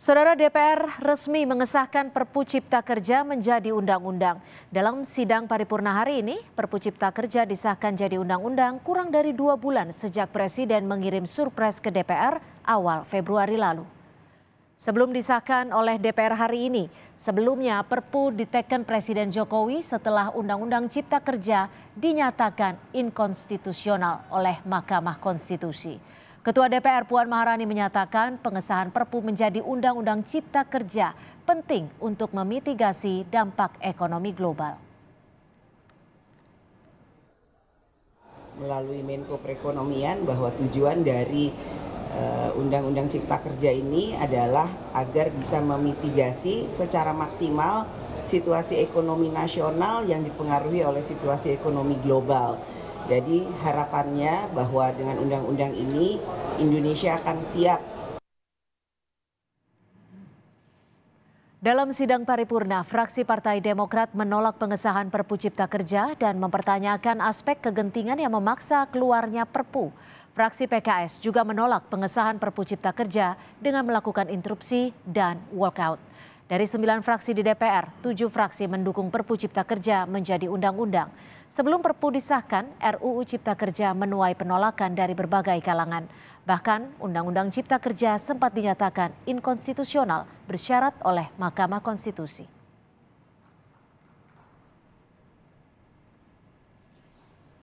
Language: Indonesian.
Saudara DPR resmi mengesahkan Perpu Cipta Kerja menjadi undang-undang. Dalam sidang paripurna hari ini, Perpu Cipta Kerja disahkan jadi undang-undang kurang dari dua bulan sejak Presiden mengirim surpres ke DPR awal Februari lalu. Sebelum disahkan oleh DPR hari ini, sebelumnya Perpu diteken Presiden Jokowi setelah Undang-Undang Cipta Kerja dinyatakan inkonstitusional oleh Mahkamah Konstitusi. Ketua DPR Puan Maharani menyatakan pengesahan Perpu menjadi undang-undang cipta kerja penting untuk memitigasi dampak ekonomi global. Melalui Menko Perekonomian bahwa tujuan dari eh, Undang-Undang uh, Cipta Kerja ini adalah agar bisa memitigasi secara maksimal situasi ekonomi nasional yang dipengaruhi oleh situasi ekonomi global. Jadi harapannya bahwa dengan undang-undang ini Indonesia akan siap Dalam sidang paripurna, fraksi Partai Demokrat menolak pengesahan Perpu Cipta Kerja dan mempertanyakan aspek kegentingan yang memaksa keluarnya Perpu. Fraksi PKS juga menolak pengesahan Perpu Cipta Kerja dengan melakukan interupsi dan walkout. Dari sembilan fraksi di DPR, tujuh fraksi mendukung Perpu Cipta Kerja menjadi undang-undang. Sebelum Perpu disahkan, RUU Cipta Kerja menuai penolakan dari berbagai kalangan. Bahkan, Undang-Undang Cipta Kerja sempat dinyatakan inkonstitusional bersyarat oleh Mahkamah Konstitusi.